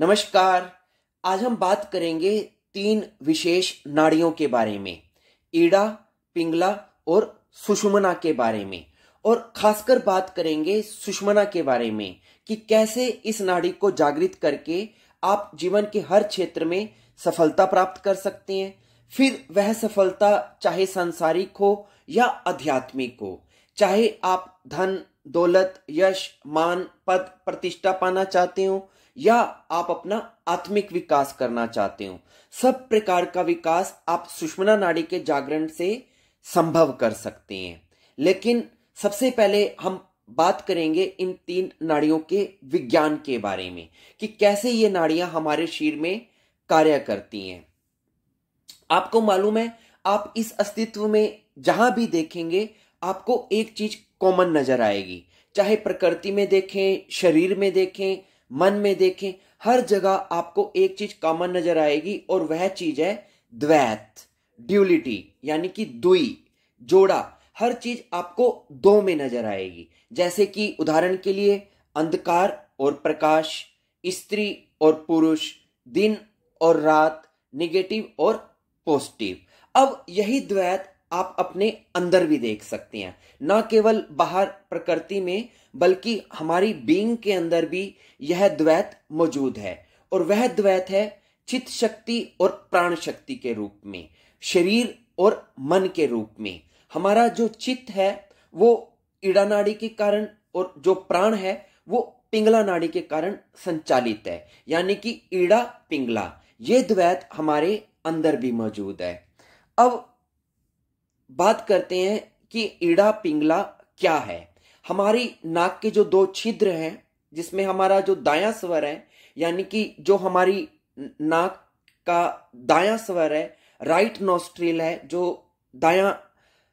नमस्कार आज हम बात करेंगे तीन विशेष नाड़ियों के बारे में ईड़ा पिंगला और सुषुमना के बारे में और खासकर बात करेंगे सुषमना के बारे में कि कैसे इस नाड़ी को जागृत करके आप जीवन के हर क्षेत्र में सफलता प्राप्त कर सकते हैं फिर वह सफलता चाहे सांसारिक हो या आध्यात्मिक हो चाहे आप धन दौलत यश मान पद प्रतिष्ठा पाना चाहते हो या आप अपना आत्मिक विकास करना चाहते हो सब प्रकार का विकास आप सुषमना नाड़ी के जागरण से संभव कर सकते हैं लेकिन सबसे पहले हम बात करेंगे इन तीन नाड़ियों के विज्ञान के बारे में कि कैसे ये नाड़ियां हमारे शरीर में कार्य करती हैं आपको मालूम है आप इस अस्तित्व में जहां भी देखेंगे आपको एक चीज कॉमन नजर आएगी चाहे प्रकृति में देखें शरीर में देखें मन में देखें हर जगह आपको एक चीज कॉमन नजर आएगी और वह चीज है द्वैत ड्यूलिटी यानी कि दुई जोड़ा हर चीज आपको दो में नजर आएगी जैसे कि उदाहरण के लिए अंधकार और प्रकाश स्त्री और पुरुष दिन और रात निगेटिव और पॉजिटिव अब यही द्वैत आप अपने अंदर भी देख सकते हैं ना केवल बाहर प्रकृति में बल्कि हमारी बींग के अंदर भी यह द्वैत मौजूद है और वह द्वैत है चित शक्ति और प्राण शक्ति के रूप में शरीर और मन के रूप में हमारा जो चित्त है वो ईड़ा नाड़ी के कारण और जो प्राण है वो पिंगला नाड़ी के कारण संचालित है यानी कि ईड़ा पिंगला ये द्वैत हमारे अंदर भी मौजूद है अब बात करते हैं कि ईड़ा पिंगला क्या है हमारी नाक के जो दो छिद्र हैं जिसमें हमारा जो दाया स्वर है यानी कि जो हमारी नाक का दाया स्वर है राइट नोस्ट्रिल है जो दाया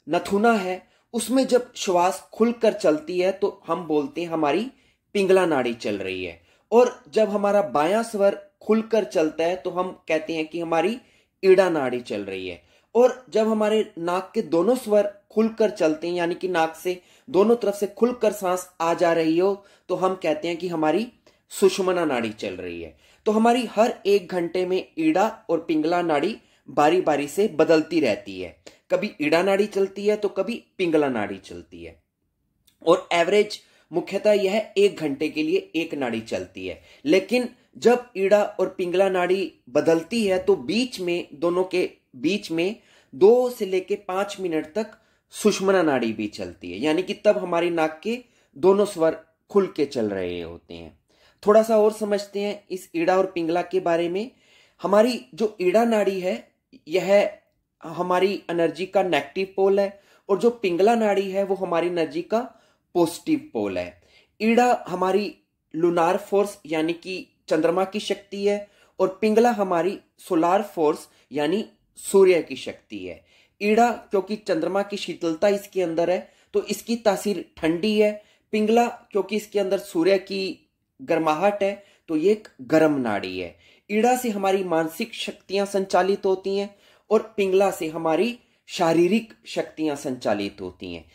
नथुना है उसमें जब श्वास खुलकर चलती है तो हम बोलते हैं हमारी पिंगला नाड़ी चल रही है और जब हमारा बाया स्वर खुलकर चलता है तो हम कहते हैं कि हमारी ईड़ा नाड़ी चल रही है और जब हमारे नाक के दोनों स्वर खुलकर चलते हैं यानी कि नाक से दोनों तरफ से खुलकर सांस आ जा रही हो तो हम कहते हैं कि हमारी सुषमना नाड़ी चल रही है तो हमारी हर एक घंटे में ईड़ा और पिंगला नाड़ी बारी बारी से बदलती रहती है कभी ईड़ा नाड़ी चलती है तो कभी पिंगला नाड़ी चलती है और एवरेज मुख्यतः यह एक घंटे के लिए एक नाड़ी चलती है लेकिन जब ईड़ा और पिंगला नाड़ी बदलती है तो बीच में दोनों के बीच में दो से लेके पांच मिनट तक सुषमना नाड़ी भी चलती है यानी कि तब हमारी नाक के दोनों स्वर खुल के चल रहे होते हैं थोड़ा सा और समझते हैं इस ईड़ा और पिंगला के बारे में हमारी जो ईड़ा नाड़ी है यह हमारी एनर्जी का नेगेटिव पोल है और जो पिंगला नाड़ी है वो हमारी एनर्जी का पॉजिटिव पोल है ईड़ा हमारी लुनार फोर्स यानी कि चंद्रमा की शक्ति है और पिंगला हमारी सोलार फोर्स यानी सूर्य की शक्ति है ईड़ा क्योंकि चंद्रमा की शीतलता इसके अंदर है तो इसकी तासीर ठंडी है पिंगला क्योंकि इसके अंदर सूर्य की गर्माहट है तो ये एक गर्म नाड़ी है ईड़ा से हमारी मानसिक शक्तियां संचालित होती हैं और पिंगला से हमारी शारीरिक शक्तियां संचालित होती हैं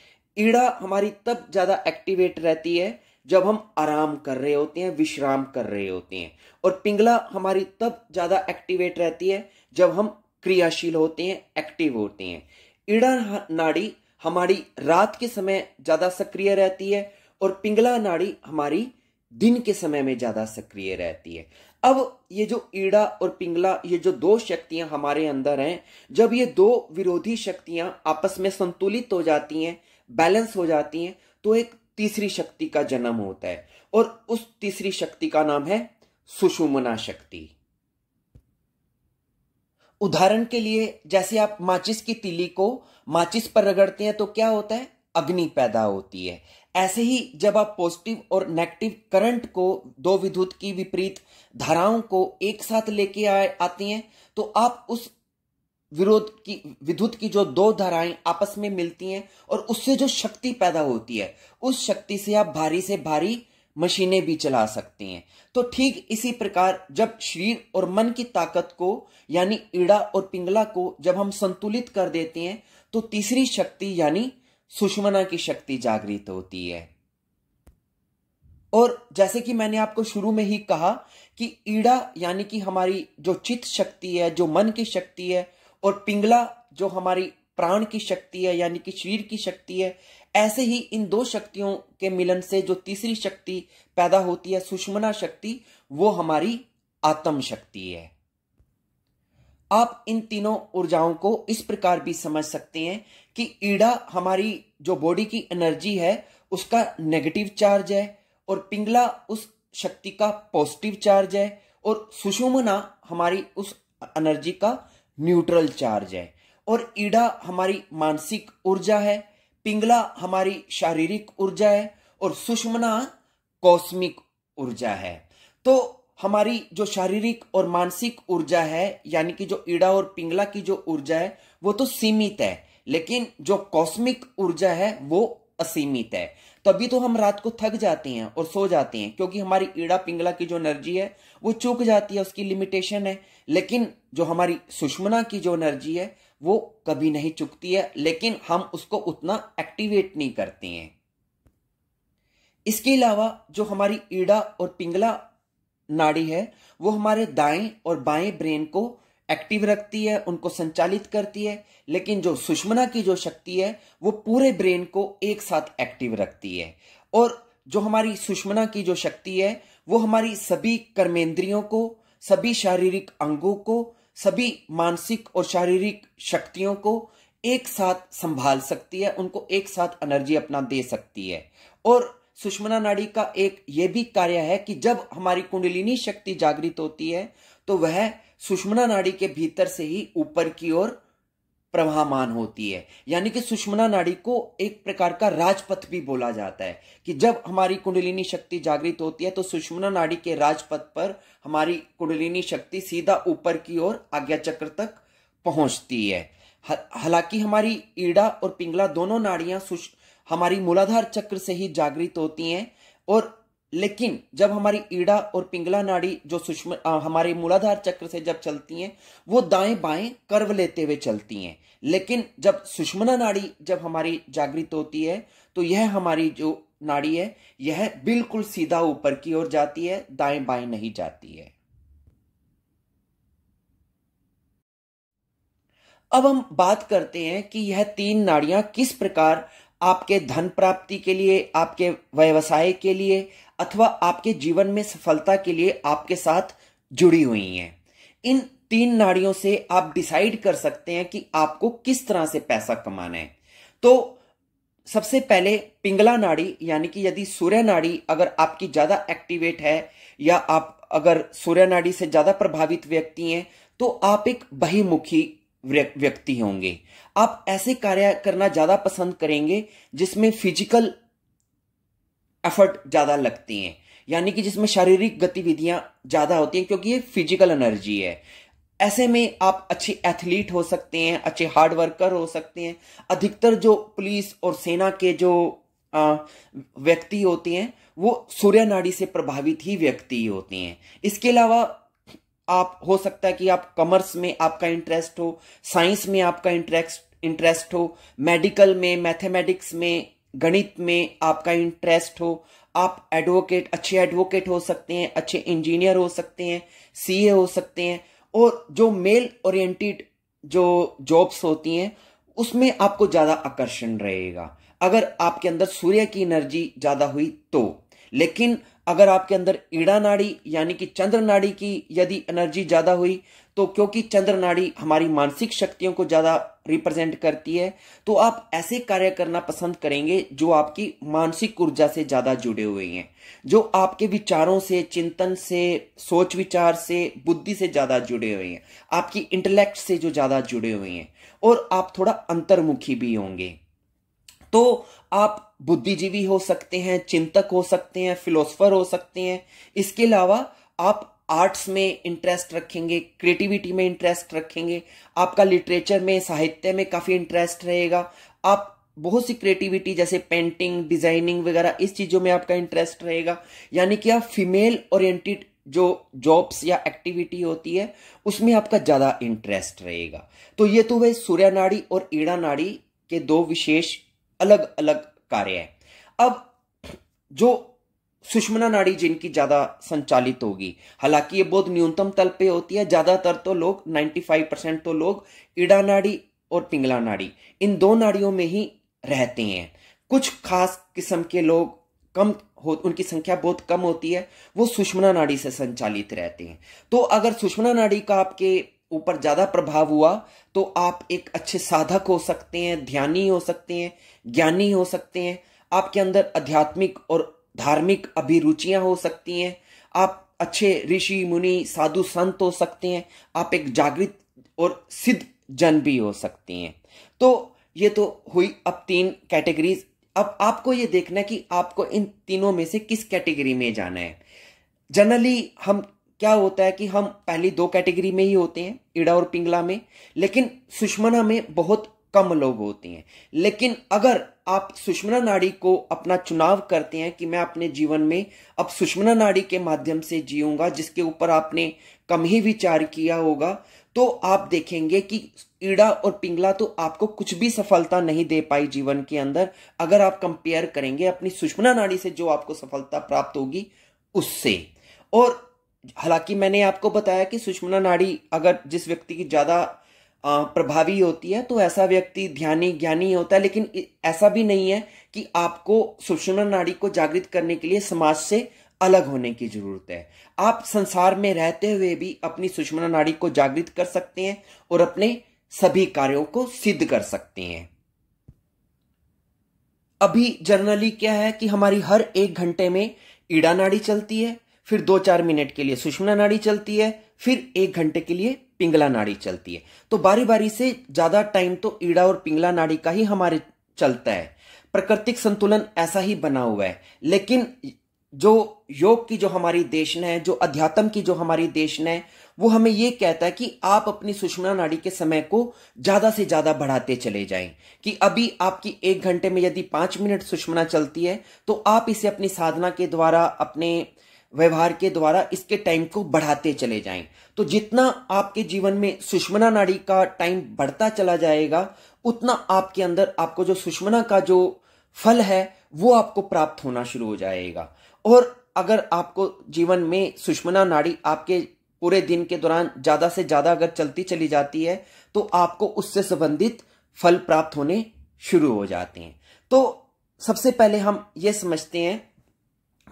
ईड़ा हमारी तब ज़्यादा एक्टिवेट रहती है जब हम आराम कर रहे होते हैं विश्राम कर रहे होते हैं और पिंगला हमारी तब ज़्यादा एक्टिवेट रहती है जब हम क्रियाशील होते हैं एक्टिव होते हैं ईड़ा नाड़ी हमारी रात के समय ज़्यादा सक्रिय रहती है और पिंगला नाड़ी हमारी दिन के समय में ज़्यादा सक्रिय रहती है अब ये जो ईड़ा और पिंगला ये जो दो शक्तियां हमारे अंदर हैं जब ये दो विरोधी शक्तियां आपस में संतुलित हो जाती हैं बैलेंस हो जाती हैं तो एक तीसरी शक्ति का जन्म होता है और उस तीसरी शक्ति का नाम है सुषुमना शक्ति उदाहरण के लिए जैसे आप माचिस की तिली को माचिस पर रगड़ते हैं तो क्या होता है अग्नि पैदा होती है ऐसे ही जब आप पॉजिटिव और नेगेटिव करंट को दो विद्युत की विपरीत धाराओं को एक साथ लेके आती हैं तो आप उस विरोध की विद्युत की जो दो धाराएं आपस में मिलती हैं और उससे जो शक्ति पैदा होती है उस शक्ति से आप भारी से भारी मशीनें भी चला सकती हैं तो ठीक इसी प्रकार जब शरीर और मन की ताकत को यानी ईड़ा और पिंगला को जब हम संतुलित कर देते हैं तो तीसरी शक्ति यानी सुषमना की शक्ति जागृत होती है और जैसे कि मैंने आपको शुरू में ही कहा कि ईड़ा यानी कि हमारी जो चित्त शक्ति है जो मन की शक्ति है और पिंगला जो हमारी प्राण की शक्ति है यानी कि शरीर की शक्ति है ऐसे ही इन दो शक्तियों के मिलन से जो तीसरी शक्ति पैदा होती है सुषमना शक्ति वो हमारी आत्म शक्ति है आप इन तीनों ऊर्जाओं को इस प्रकार भी समझ सकते हैं कि ईड़ा हमारी जो बॉडी की एनर्जी है उसका नेगेटिव चार्ज है और पिंगला उस शक्ति का पॉजिटिव चार्ज है और सुषुमना हमारी उस एनर्जी का न्यूट्रल चार्ज है और ईड़ा हमारी मानसिक ऊर्जा है पिंगला हमारी शारीरिक ऊर्जा है और सुषमना कॉस्मिक ऊर्जा है तो हमारी जो शारीरिक और मानसिक ऊर्जा है यानी कि जो ईड़ा और पिंगला की जो ऊर्जा है वो तो सीमित है लेकिन जो कॉस्मिक ऊर्जा है वो असीमित है तभी तो हम रात को थक जाते हैं और सो जाते हैं क्योंकि हमारी ईड़ा पिंगला की जो एनर्जी है वो चूक जाती है उसकी लिमिटेशन है लेकिन जो हमारी सुषमना की जो एनर्जी है वो कभी नहीं चुकती है लेकिन हम उसको उतना एक्टिवेट नहीं करते हैं इसके अलावा जो हमारी ईड़ा और पिंगला नाड़ी है वो हमारे दाएं और बाएं ब्रेन को एक्टिव रखती है उनको संचालित करती है लेकिन जो सुषमना की जो शक्ति है वो पूरे ब्रेन को एक साथ एक्टिव रखती है और जो हमारी सुषमना की जो शक्ति है वो हमारी सभी कर्मेंद्रियों को सभी शारीरिक अंगों को सभी मानसिक और शारीरिक शक्तियों को एक साथ संभाल सकती है उनको एक साथ एनर्जी अपना दे सकती है और सुषमना नाड़ी का एक ये भी कार्य है कि जब हमारी कुंडलिनी शक्ति जागृत होती है तो वह सुषमना नाड़ी के भीतर से ही ऊपर की ओर प्रवाहमान होती है यानी कि सुषमना नाड़ी को एक प्रकार का राजपथ भी बोला जाता है कि जब हमारी कुंडलिनी शक्ति जागृत होती है तो सुषमना नाड़ी के राजपथ पर हमारी कुंडलिनी शक्ति सीधा ऊपर की ओर आज्ञा चक्र तक पहुंचती है हालांकि हमारी ईड़ा और पिंगला दोनों नाड़ियां हमारी मूलाधार चक्र से ही जागृत होती हैं और लेकिन जब हमारी ईड़ा और पिंगला नाड़ी जो सूक्ष्म हमारे मूलाधार चक्र से जब चलती हैं वो दाएं बाएं कर्व लेते हुए चलती हैं लेकिन जब सुषमना नाड़ी जब हमारी जागृत होती है तो यह हमारी जो नाड़ी है यह बिल्कुल सीधा ऊपर की ओर जाती है दाएं बाएं नहीं जाती है अब हम बात करते हैं कि यह तीन नाड़ियां किस प्रकार आपके धन प्राप्ति के लिए आपके व्यवसाय के लिए अथवा आपके जीवन में सफलता के लिए आपके साथ जुड़ी हुई हैं इन तीन नाड़ियों से आप डिसाइड कर सकते हैं कि आपको किस तरह से पैसा कमाना है तो सबसे पहले पिंगला नाड़ी यानी कि यदि सूर्य नाड़ी अगर आपकी ज़्यादा एक्टिवेट है या आप अगर सूर्य नाड़ी से ज़्यादा प्रभावित व्यक्ति हैं तो आप एक बहिमुखी व्यक्ति होंगे आप ऐसे कार्य करना ज़्यादा पसंद करेंगे जिसमें फिजिकल एफर्ट ज़्यादा लगती हैं यानी कि जिसमें शारीरिक गतिविधियां ज़्यादा होती हैं क्योंकि ये फिजिकल एनर्जी है ऐसे में आप अच्छे एथलीट हो सकते हैं अच्छे हार्ड वर्कर हो सकते हैं अधिकतर जो पुलिस और सेना के जो व्यक्ति होते हैं वो सूर्य नाड़ी से प्रभावित ही व्यक्ति होते हैं इसके अलावा आप हो सकता है कि आप कॉमर्स में आपका इंटरेस्ट हो साइंस में आपका इंटरेस्ट इंटरेस्ट हो मेडिकल में मैथमेटिक्स में गणित में आपका इंटरेस्ट हो आप एडवोकेट अच्छे एडवोकेट हो सकते हैं अच्छे इंजीनियर हो सकते हैं सीए हो सकते हैं और जो मेल ओरिएंटेड जो जॉब्स होती हैं उसमें आपको ज़्यादा आकर्षण रहेगा अगर आपके अंदर सूर्य की एनर्जी ज़्यादा हुई तो लेकिन अगर आपके अंदर ईड़ा नाड़ी यानी कि चंद्र नाड़ी की यदि एनर्जी ज़्यादा हुई तो क्योंकि चंद्र नाड़ी हमारी मानसिक शक्तियों को ज़्यादा रिप्रेजेंट करती है तो आप ऐसे कार्य करना पसंद करेंगे जो आपकी मानसिक ऊर्जा से ज़्यादा जुड़े हुए हैं जो आपके विचारों से चिंतन से सोच विचार से बुद्धि से ज़्यादा जुड़े हुए हैं आपकी इंटेलेक्ट से जो ज़्यादा जुड़े हुए हैं और आप थोड़ा अंतर्मुखी भी होंगे तो आप बुद्धिजीवी हो सकते हैं चिंतक हो सकते हैं फिलोसफर हो सकते हैं इसके अलावा आप आर्ट्स में इंटरेस्ट रखेंगे क्रिएटिविटी में इंटरेस्ट रखेंगे आपका लिटरेचर में साहित्य में काफ़ी इंटरेस्ट रहेगा आप बहुत सी क्रिएटिविटी जैसे पेंटिंग डिजाइनिंग वगैरह इस चीज़ों में आपका इंटरेस्ट रहेगा यानी कि आप फीमेल ओरिएंटेड जो जॉब्स या एक्टिविटी होती है उसमें आपका ज़्यादा इंटरेस्ट रहेगा तो ये तो वह सूर्या नाड़ी और ईड़ा नाड़ी के दो विशेष अलग अलग कार्य है अब जो सुषमना नाड़ी जिनकी ज्यादा संचालित होगी हालांकि ये बहुत न्यूनतम तल पे होती है ज्यादातर तो लोग 95 परसेंट तो लोग इड़ा नाड़ी और पिंगला नाड़ी इन दो नाड़ियों में ही रहते हैं कुछ खास किस्म के लोग कम हो उनकी संख्या बहुत कम होती है वो सुषमना नाड़ी से संचालित रहते हैं तो अगर सुषमना नाड़ी का आपके ऊपर ज़्यादा प्रभाव हुआ तो आप एक अच्छे साधक हो सकते हैं ध्यानी हो सकते हैं ज्ञानी हो सकते हैं आपके अंदर आध्यात्मिक और धार्मिक अभिरुचियां हो सकती हैं आप अच्छे ऋषि मुनि साधु संत हो सकते हैं आप एक जागृत और सिद्ध जन भी हो सकते हैं तो ये तो हुई अब तीन कैटेगरीज अब आपको ये देखना है कि आपको इन तीनों में से किस कैटेगरी में जाना है जनरली हम क्या होता है कि हम पहली दो कैटेगरी में ही होते हैं इड़ा और पिंगला में लेकिन सुषमना में बहुत कम लोग होते हैं लेकिन अगर आप सुषमना नाड़ी को अपना चुनाव करते हैं कि मैं अपने जीवन में अब सुषमना नाड़ी के माध्यम से जीऊंगा जिसके ऊपर आपने कम ही विचार किया होगा तो आप देखेंगे कि ईड़ा और पिंगला तो आपको कुछ भी सफलता नहीं दे पाई जीवन के अंदर अगर आप कंपेयर करेंगे अपनी सुषमना नाड़ी से जो आपको सफलता प्राप्त होगी उससे और हालांकि मैंने आपको बताया कि सुषमना नाड़ी अगर जिस व्यक्ति की ज़्यादा प्रभावी होती है तो ऐसा व्यक्ति ध्यानी ज्ञानी होता है लेकिन ऐसा भी नहीं है कि आपको सुषमना नाड़ी को जागृत करने के लिए समाज से अलग होने की जरूरत है आप संसार में रहते हुए भी अपनी सुषमना नाड़ी को जागृत कर सकते हैं और अपने सभी कार्यों को सिद्ध कर सकते हैं अभी जनरली क्या है कि हमारी हर एक घंटे में ईड़ा नाड़ी चलती है फिर दो चार मिनट के लिए सुषमना नाड़ी चलती है फिर एक घंटे के लिए पिंगला नाड़ी चलती है तो बारी बारी से ज्यादा टाइम तो ईड़ा और पिंगला नाड़ी का ही हमारे चलता है प्राकृतिक संतुलन ऐसा ही बना हुआ है लेकिन जो योग की जो हमारी देशना है जो अध्यात्म की जो हमारी देशना है वो हमें ये कहता है कि आप अपनी सुषमा नाड़ी के समय को ज्यादा से ज्यादा बढ़ाते चले जाएं कि अभी आपकी एक घंटे में यदि पांच मिनट सुषमना चलती है तो आप इसे अपनी साधना के द्वारा अपने व्यवहार के द्वारा इसके टाइम को बढ़ाते चले जाएं तो जितना आपके जीवन में सुषमना नाड़ी का टाइम बढ़ता चला जाएगा उतना आपके अंदर आपको जो सुषमना का जो फल है वो आपको प्राप्त होना शुरू हो जाएगा और अगर आपको जीवन में सुषमना नाड़ी आपके पूरे दिन के दौरान ज्यादा से ज्यादा अगर चलती चली जाती है तो आपको उससे संबंधित फल प्राप्त होने शुरू हो जाते हैं तो सबसे पहले हम ये समझते हैं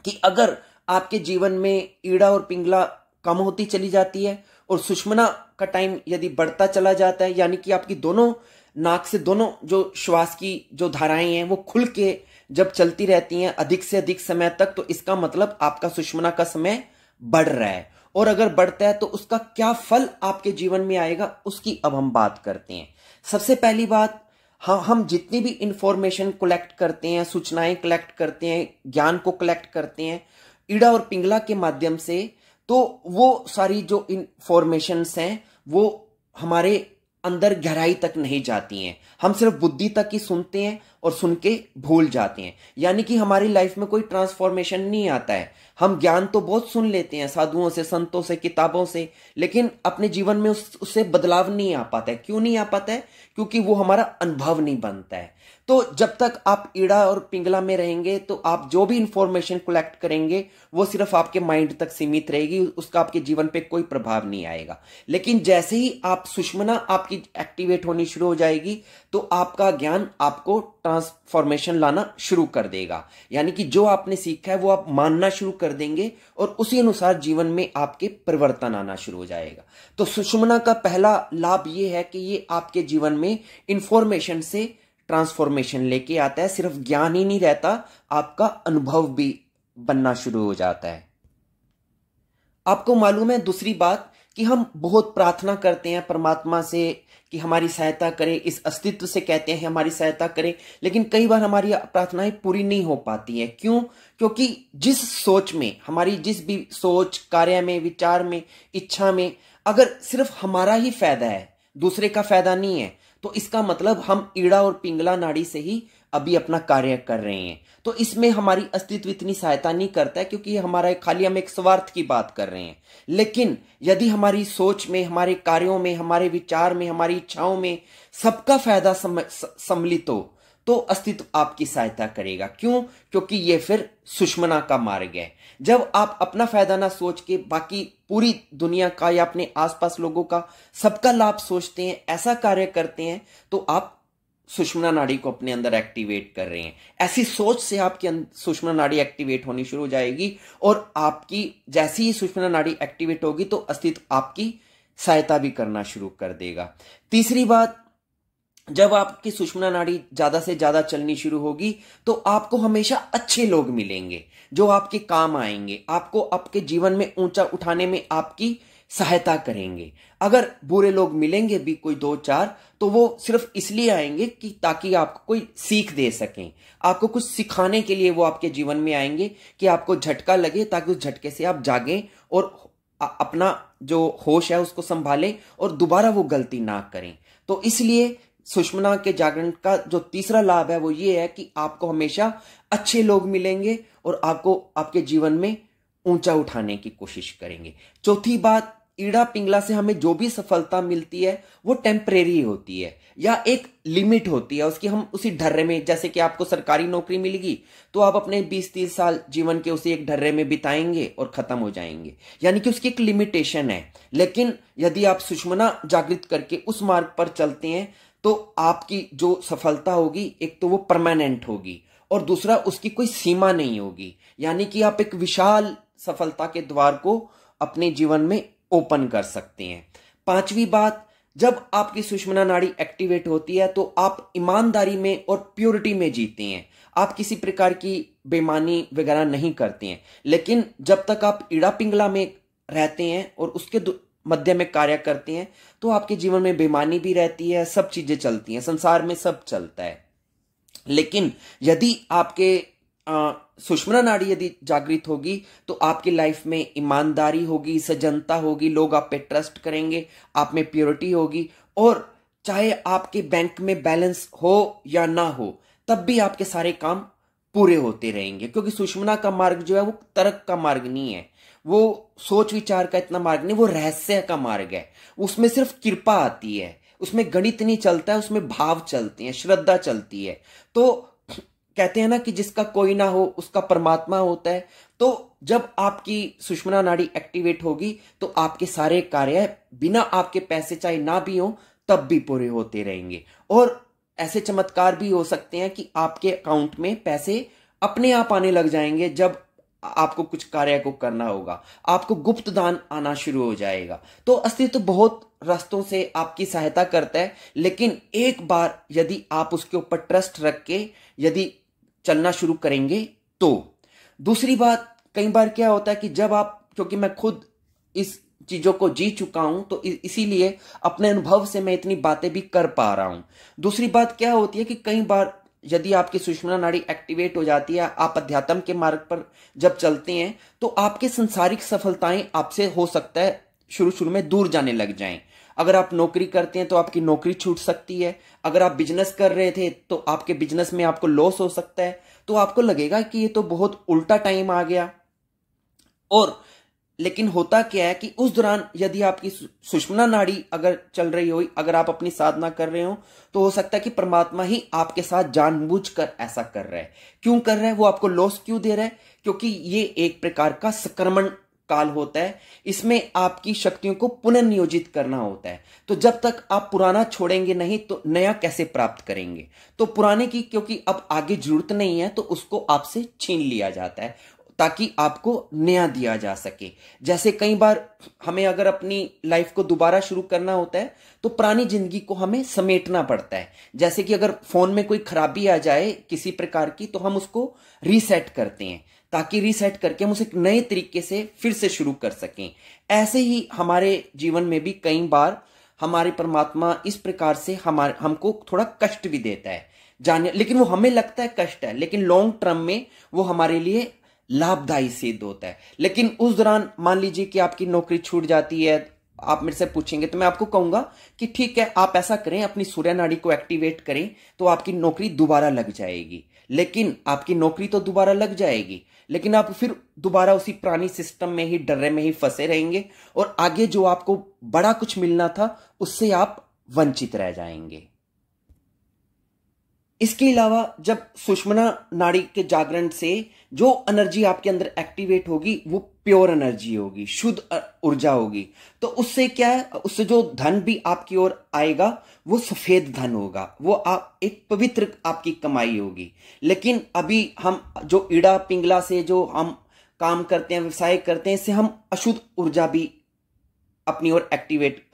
कि अगर आपके जीवन में ईड़ा और पिंगला कम होती चली जाती है और सुषमना का टाइम यदि बढ़ता चला जाता है यानी कि आपकी दोनों नाक से दोनों जो श्वास की जो धाराएं हैं वो खुल के जब चलती रहती हैं अधिक से अधिक समय तक तो इसका मतलब आपका सुषमना का समय बढ़ रहा है और अगर बढ़ता है तो उसका क्या फल आपके जीवन में आएगा उसकी अब हम बात करते हैं सबसे पहली बात हाँ हम जितनी भी इंफॉर्मेशन कलेक्ट करते हैं सूचनाएं कलेक्ट करते हैं ज्ञान को कलेक्ट करते हैं इड़ा और पिंगला के माध्यम से तो वो सारी जो इंफॉर्मेशंस हैं वो हमारे अंदर गहराई तक नहीं जाती हैं हम सिर्फ बुद्धि तक ही सुनते हैं और सुन के भूल जाते हैं यानी कि हमारी लाइफ में कोई ट्रांसफॉर्मेशन नहीं आता है हम ज्ञान तो बहुत सुन लेते हैं साधुओं से संतों से किताबों से लेकिन अपने जीवन में उस, उससे बदलाव नहीं आ पाता है क्यों नहीं आ पाता है क्योंकि वो हमारा अनुभव नहीं बनता है तो जब तक आप ईड़ा और पिंगला में रहेंगे तो आप जो भी इंफॉर्मेशन कलेक्ट करेंगे वो सिर्फ आपके माइंड तक सीमित रहेगी उसका आपके जीवन पे कोई प्रभाव नहीं आएगा लेकिन जैसे ही आप सुषमना आपकी एक्टिवेट होनी शुरू हो जाएगी तो आपका ज्ञान आपको ट्रांसफॉर्मेशन लाना शुरू कर देगा यानी कि जो आपने सीखा है वो आप मानना शुरू कर देंगे और उसी अनुसार जीवन में आपके परिवर्तन आना शुरू हो जाएगा तो सुषमना का पहला लाभ ये है कि ये आपके जीवन में इंफॉर्मेशन से ट्रांसफॉर्मेशन लेके आता है सिर्फ ज्ञान ही नहीं रहता आपका अनुभव भी बनना शुरू हो जाता है आपको मालूम है दूसरी बात कि हम बहुत प्रार्थना करते हैं परमात्मा से कि हमारी सहायता करे इस अस्तित्व से कहते हैं हमारी सहायता करे लेकिन कई बार हमारी प्रार्थनाएं पूरी नहीं हो पाती है क्यों क्योंकि जिस सोच में हमारी जिस भी सोच कार्य में विचार में इच्छा में अगर सिर्फ हमारा ही फायदा है दूसरे का फायदा नहीं है तो इसका मतलब हम ईड़ा और पिंगला नाड़ी से ही अभी अपना कार्य कर रहे हैं तो इसमें हमारी अस्तित्व इतनी सहायता नहीं करता है क्योंकि हमारा खाली हम एक स्वार्थ की बात कर रहे हैं लेकिन यदि हमारी सोच में हमारे कार्यों में हमारे विचार में हमारी इच्छाओं में सबका फायदा सम्मिलित हो तो अस्तित्व आपकी सहायता करेगा क्यों क्योंकि ये फिर सुषमना का मार्ग है जब आप अपना फायदा ना सोच के बाकी पूरी दुनिया का या अपने आसपास लोगों का सबका लाभ सोचते हैं ऐसा कार्य करते हैं तो आप सुषमना नाड़ी को अपने अंदर एक्टिवेट कर रहे हैं ऐसी सोच से आपकी अं-, सुषमा नाड़ी एक्टिवेट होनी शुरू हो जाएगी और आपकी जैसी ही सुषमा नाड़ी एक्टिवेट होगी तो अस्तित्व आपकी सहायता भी करना शुरू कर देगा तीसरी बात जब आपकी सुषमना नाड़ी ज्यादा से ज्यादा चलनी शुरू होगी तो आपको हमेशा अच्छे लोग मिलेंगे जो आपके काम आएंगे आपको आपके जीवन में ऊंचा उठाने में आपकी सहायता करेंगे अगर बुरे लोग मिलेंगे भी कोई दो चार तो वो सिर्फ इसलिए आएंगे कि ताकि आपको कोई सीख दे सकें आपको कुछ सिखाने के लिए वो आपके जीवन में आएंगे कि आपको झटका लगे ताकि उस झटके से आप जागें और अपना जो होश है उसको संभालें और दोबारा वो गलती ना करें तो इसलिए सुषमना के जागरण का जो तीसरा लाभ है वो ये है कि आपको हमेशा अच्छे लोग मिलेंगे और आपको आपके जीवन में ऊंचा उठाने की कोशिश करेंगे चौथी बात ईड़ा पिंगला से हमें जो भी सफलता मिलती है वो टेम्परेरी होती है या एक लिमिट होती है उसकी हम उसी ढर्रे में जैसे कि आपको सरकारी नौकरी मिलेगी तो आप अपने 20-30 साल जीवन के उसी एक ढर्रे में बिताएंगे और खत्म हो जाएंगे यानी कि उसकी एक लिमिटेशन है लेकिन यदि आप सुषमना जागृत करके उस मार्ग पर चलते हैं तो आपकी जो सफलता होगी एक तो वो परमानेंट होगी और दूसरा उसकी कोई सीमा नहीं होगी यानी कि आप एक विशाल सफलता के द्वार को अपने जीवन में ओपन कर सकते हैं पांचवी बात जब आपकी सुषमना नाड़ी एक्टिवेट होती है तो आप ईमानदारी में और प्योरिटी में जीते हैं आप किसी प्रकार की बेमानी वगैरह नहीं करते हैं लेकिन जब तक आप ईड़ा पिंगला में रहते हैं और उसके मध्य में कार्य करते हैं तो आपके जीवन में बेमानी भी रहती है सब चीजें चलती हैं संसार में सब चलता है लेकिन यदि आपके सुषमना नाड़ी यदि जागृत होगी तो आपकी लाइफ में ईमानदारी होगी सजनता होगी लोग आप पे ट्रस्ट करेंगे आप में प्योरिटी होगी और चाहे आपके बैंक में बैलेंस हो या ना हो तब भी आपके सारे काम पूरे होते रहेंगे क्योंकि सुषमना का मार्ग जो है वो तर्क का मार्ग नहीं है वो सोच विचार का इतना मार्ग नहीं वो रहस्य का मार्ग है उसमें सिर्फ कृपा आती है उसमें गणित नहीं चलता है उसमें भाव चलते हैं श्रद्धा चलती है तो कहते हैं ना कि जिसका कोई ना हो उसका परमात्मा होता है तो जब आपकी सुषमना नाड़ी एक्टिवेट होगी तो आपके सारे कार्य बिना आपके पैसे चाहे ना भी हो तब भी पूरे होते रहेंगे और ऐसे चमत्कार भी हो सकते हैं कि आपके अकाउंट में पैसे अपने आप आने लग जाएंगे जब आपको कुछ कार्य को करना होगा आपको गुप्त दान आना शुरू हो जाएगा तो अस्तित्व तो बहुत रास्तों से आपकी सहायता करता है लेकिन एक बार यदि आप उसके ऊपर ट्रस्ट रख के यदि चलना शुरू करेंगे तो दूसरी बात कई बार क्या होता है कि जब आप क्योंकि मैं खुद इस चीजों को जी चुका हूं तो इसीलिए अपने अनुभव से मैं इतनी बातें भी कर पा रहा हूं दूसरी बात क्या होती है कि कई बार यदि आपकी सुषमा नाड़ी एक्टिवेट हो जाती है आप अध्यात्म के मार्ग पर जब चलते हैं तो आपके संसारिक सफलताएं आपसे हो सकता है शुरू शुरू में दूर जाने लग जाएं अगर आप नौकरी करते हैं तो आपकी नौकरी छूट सकती है अगर आप बिजनेस कर रहे थे तो आपके बिजनेस में आपको लॉस हो सकता है तो आपको लगेगा कि ये तो बहुत उल्टा टाइम आ गया और लेकिन होता क्या है कि उस दौरान यदि आपकी सुषमना नाड़ी अगर चल रही हो अगर आप अपनी साधना कर रहे हो तो हो सकता है कि परमात्मा ही आपके साथ जानबूझकर ऐसा कर रहा है क्यों कर रहा है वो आपको लॉस क्यों दे रहा है क्योंकि ये एक प्रकार का संक्रमण काल होता है इसमें आपकी शक्तियों को पुनर्नियोजित करना होता है तो जब तक आप पुराना छोड़ेंगे नहीं तो नया कैसे प्राप्त करेंगे तो पुराने की क्योंकि अब आगे जरूरत नहीं है तो उसको आपसे छीन लिया जाता है ताकि आपको नया दिया जा सके जैसे कई बार हमें अगर अपनी लाइफ को दोबारा शुरू करना होता है तो पुरानी जिंदगी को हमें समेटना पड़ता है जैसे कि अगर फोन में कोई खराबी आ जाए किसी प्रकार की तो हम उसको रीसेट करते हैं ताकि रीसेट करके हम उसे एक नए तरीके से फिर से शुरू कर सकें ऐसे ही हमारे जीवन में भी कई बार हमारे परमात्मा इस प्रकार से हमारे हमको थोड़ा कष्ट भी देता है जाने लेकिन वो हमें लगता है कष्ट है लेकिन लॉन्ग टर्म में वो हमारे लिए लाभदायी सिद्ध होता है लेकिन उस दौरान मान लीजिए कि आपकी नौकरी छूट जाती है आप मेरे से पूछेंगे तो मैं आपको कहूंगा कि ठीक है आप ऐसा करें अपनी सूर्य नाड़ी को एक्टिवेट करें तो आपकी नौकरी दोबारा लग जाएगी लेकिन आपकी नौकरी तो दोबारा लग जाएगी लेकिन आप फिर दोबारा उसी पुरानी सिस्टम में ही डर्रे में ही फंसे रहेंगे और आगे जो आपको बड़ा कुछ मिलना था उससे आप वंचित रह जाएंगे इसके अलावा जब सुषमना नाड़ी के जागरण से जो एनर्जी आपके अंदर एक्टिवेट होगी वो प्योर एनर्जी होगी शुद्ध ऊर्जा होगी तो उससे क्या है उससे जो धन भी आपकी ओर आएगा वो सफेद धन होगा वो आप एक पवित्र आपकी कमाई होगी लेकिन अभी हम जो ईड़ा पिंगला से जो हम काम करते हैं व्यवसाय करते हैं इससे हम अशुद्ध ऊर्जा भी अपनी ओर एक्टिवेट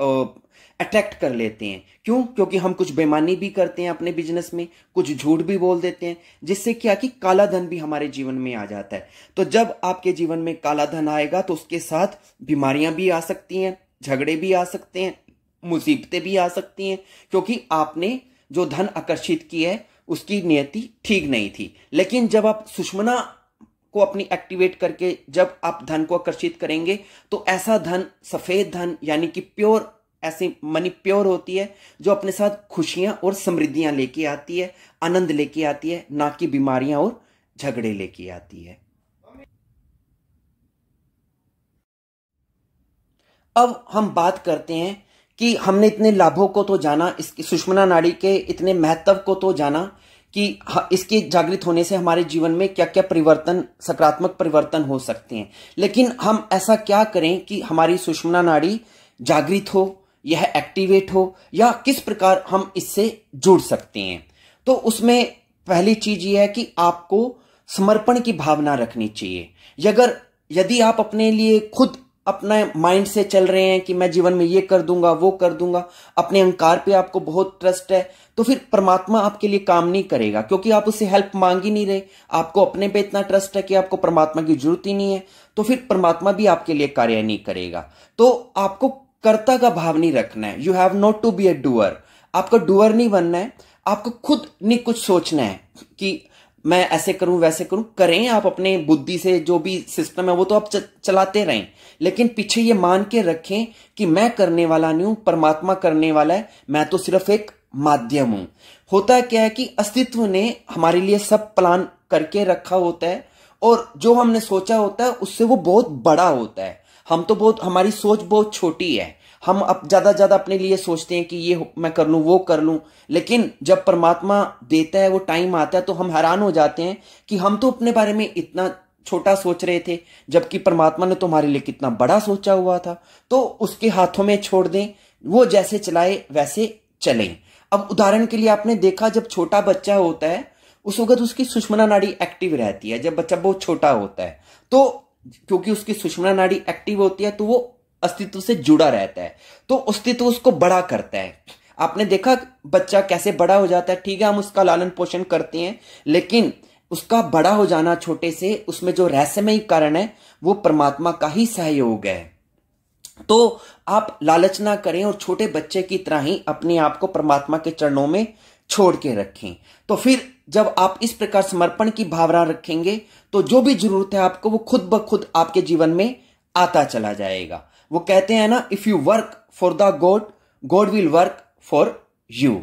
अट्रैक्ट कर लेते हैं क्यों क्योंकि हम कुछ बेमानी भी करते हैं अपने बिजनेस में कुछ झूठ भी बोल देते हैं जिससे क्या कि काला धन भी हमारे जीवन में आ जाता है तो जब आपके जीवन में काला धन आएगा तो उसके साथ बीमारियां भी आ सकती हैं झगड़े भी आ सकते हैं मुसीबतें भी आ सकती हैं क्योंकि आपने जो धन आकर्षित किया है उसकी नियति ठीक नहीं थी लेकिन जब आप सुषमना को अपनी एक्टिवेट करके जब आप धन को आकर्षित करेंगे तो ऐसा धन सफेद धन यानी कि प्योर ऐसी मनी प्योर होती है जो अपने साथ खुशियां और समृद्धियां लेके आती है आनंद लेके आती है ना कि बीमारियां और झगड़े लेके आती है अब हम बात करते हैं कि हमने इतने लाभों को तो जाना इसकी सुषमना नाड़ी के इतने महत्व को तो जाना कि इसके जागृत होने से हमारे जीवन में क्या क्या परिवर्तन सकारात्मक परिवर्तन हो सकते हैं लेकिन हम ऐसा क्या करें कि हमारी सुषमना नाड़ी जागृत हो यह एक्टिवेट हो या किस प्रकार हम इससे जुड़ सकते हैं तो उसमें पहली चीज यह है कि आपको समर्पण की भावना रखनी चाहिए अगर यदि आप अपने लिए खुद अपने माइंड से चल रहे हैं कि मैं जीवन में ये कर दूंगा वो कर दूंगा अपने अंकार पे आपको बहुत ट्रस्ट है तो फिर परमात्मा आपके लिए काम नहीं करेगा क्योंकि आप उससे हेल्प मांग ही नहीं रहे आपको अपने पे इतना ट्रस्ट है कि आपको परमात्मा की जरूरत ही नहीं है तो फिर परमात्मा भी आपके लिए कार्य नहीं करेगा तो आपको कर्ता का भाव नहीं रखना है you have not to be a doer आपको डूअर नहीं बनना है आपको खुद नहीं कुछ सोचना है कि मैं ऐसे करूं वैसे करूं करें आप अपने बुद्धि से जो भी सिस्टम है वो तो आप चलाते रहें लेकिन पीछे ये मान के रखें कि मैं करने वाला नहीं हूं परमात्मा करने वाला है मैं तो सिर्फ एक माध्यम हूं होता क्या है कि अस्तित्व ने हमारे लिए सब प्लान करके रखा होता है और जो हमने सोचा होता है उससे वो बहुत बड़ा होता है हम तो बहुत हमारी सोच बहुत छोटी है हम अब ज़्यादा ज़्यादा अपने लिए सोचते हैं कि ये मैं कर लूँ वो कर लू लेकिन जब परमात्मा देता है वो टाइम आता है तो हम हैरान हो जाते हैं कि हम तो अपने बारे में इतना छोटा सोच रहे थे जबकि परमात्मा ने तुम्हारे तो लिए कितना बड़ा सोचा हुआ था तो उसके हाथों में छोड़ दें वो जैसे चलाए वैसे चलें अब उदाहरण के लिए आपने देखा जब छोटा बच्चा होता है उस वक्त उसकी सुषमना नाड़ी एक्टिव रहती है जब बच्चा बहुत छोटा होता है तो क्योंकि उसकी सुषमा नाड़ी एक्टिव होती है तो वो अस्तित्व से जुड़ा रहता है तो अस्तित्व उसको बड़ा करता है आपने देखा बच्चा कैसे बड़ा हो जाता है ठीक है हम उसका लालन पोषण करते हैं लेकिन उसका बड़ा हो जाना छोटे से उसमें जो रहस्यमय कारण है वो परमात्मा का ही सहयोग है तो आप लालच ना करें और छोटे बच्चे की तरह ही अपने आप को परमात्मा के चरणों में छोड़ के रखें तो फिर जब आप इस प्रकार समर्पण की भावना रखेंगे तो जो भी जरूरत है आपको वो खुद ब खुद आपके जीवन में आता चला जाएगा वो कहते हैं ना if you work for the god god will work for you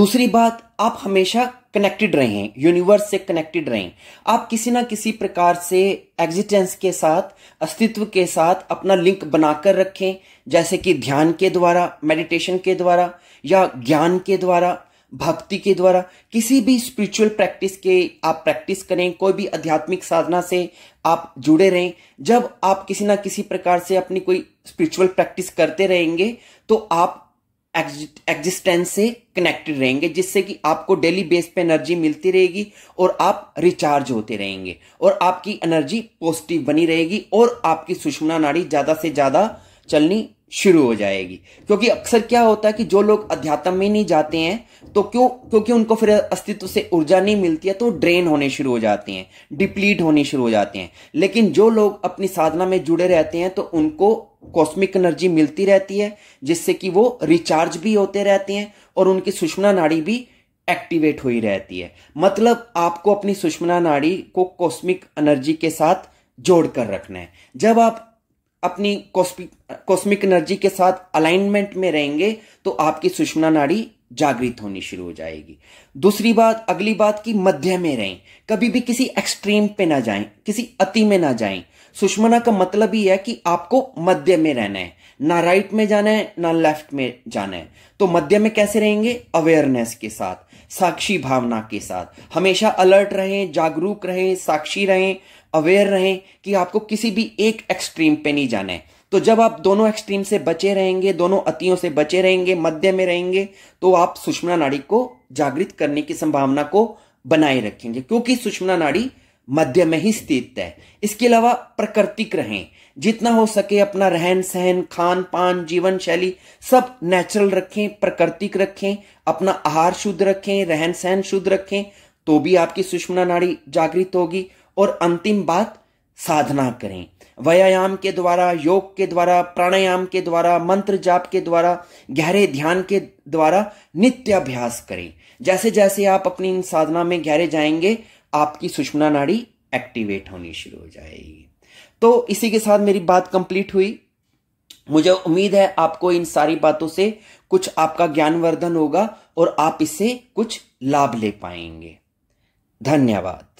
दूसरी बात आप हमेशा कनेक्टेड रहें यूनिवर्स से कनेक्टेड रहें आप किसी ना किसी प्रकार से एग्जिस्टेंस के साथ अस्तित्व के साथ अपना लिंक बनाकर रखें जैसे कि ध्यान के द्वारा मेडिटेशन के द्वारा या ज्ञान के द्वारा भक्ति के द्वारा किसी भी स्पिरिचुअल प्रैक्टिस के आप प्रैक्टिस करें कोई भी आध्यात्मिक साधना से आप जुड़े रहें जब आप किसी ना किसी प्रकार से अपनी कोई स्पिरिचुअल प्रैक्टिस करते रहेंगे तो आप एग्जिस्टेंस से कनेक्टेड रहेंगे जिससे कि आपको डेली बेस पे एनर्जी मिलती रहेगी और आप रिचार्ज होते रहेंगे और आपकी एनर्जी पॉजिटिव बनी रहेगी और आपकी सुषमा नाड़ी ज़्यादा से ज़्यादा चलनी शुरू हो जाएगी क्योंकि अक्सर क्या होता है कि जो लोग अध्यात्म में नहीं जाते हैं तो क्यों क्योंकि उनको फिर अस्तित्व से ऊर्जा नहीं मिलती है तो ड्रेन होने शुरू हो जाते हैं डिप्लीट होने शुरू हो जाते हैं लेकिन जो लोग अपनी साधना में जुड़े रहते हैं तो उनको कॉस्मिक एनर्जी मिलती रहती है जिससे कि वो रिचार्ज भी होते रहते हैं और उनकी सुषमा नाड़ी भी एक्टिवेट हुई रहती है मतलब आपको अपनी सुषमा नाड़ी को कॉस्मिक एनर्जी के साथ जोड़कर रखना है जब आप अपनी कॉस्मिक एनर्जी के साथ अलाइनमेंट में रहेंगे तो आपकी सुषमा नाड़ी जागृत होनी शुरू हो जाएगी दूसरी बात अगली बात की मध्य में रहें कभी भी किसी एक्सट्रीम पे ना जाएं किसी अति में ना जाएं सुषमना का मतलब ही है कि आपको मध्य में रहना है ना राइट में जाना है ना लेफ्ट में जाना है तो मध्य में कैसे रहेंगे अवेयरनेस के साथ साक्षी भावना के साथ हमेशा अलर्ट रहें जागरूक रहें साक्षी रहें अवेयर रहें कि आपको किसी भी एक एक्सट्रीम पे नहीं जाना है तो जब आप दोनों एक्सट्रीम से बचे रहेंगे दोनों अतियों से बचे रहेंगे मध्य में रहेंगे तो आप सुषमना नाड़ी को जागृत करने की संभावना को बनाए रखेंगे क्योंकि सुषमना नाड़ी मध्य में ही स्थित है इसके अलावा प्राकृतिक रहें जितना हो सके अपना रहन सहन खान पान जीवन शैली सब नेचुरल रखें प्राकृतिक रखें अपना आहार शुद्ध रखें रहन सहन शुद्ध रखें तो भी आपकी सुषमना नाड़ी जागृत होगी और अंतिम बात साधना करें व्यायाम के द्वारा योग के द्वारा प्राणायाम के द्वारा मंत्र जाप के द्वारा गहरे ध्यान के द्वारा नित्य अभ्यास करें जैसे जैसे आप अपनी इन साधना में गहरे जाएंगे आपकी सुषमना नाड़ी एक्टिवेट होनी शुरू हो जाएगी तो इसी के साथ मेरी बात कंप्लीट हुई मुझे उम्मीद है आपको इन सारी बातों से कुछ आपका ज्ञानवर्धन होगा और आप इससे कुछ लाभ ले पाएंगे धन्यवाद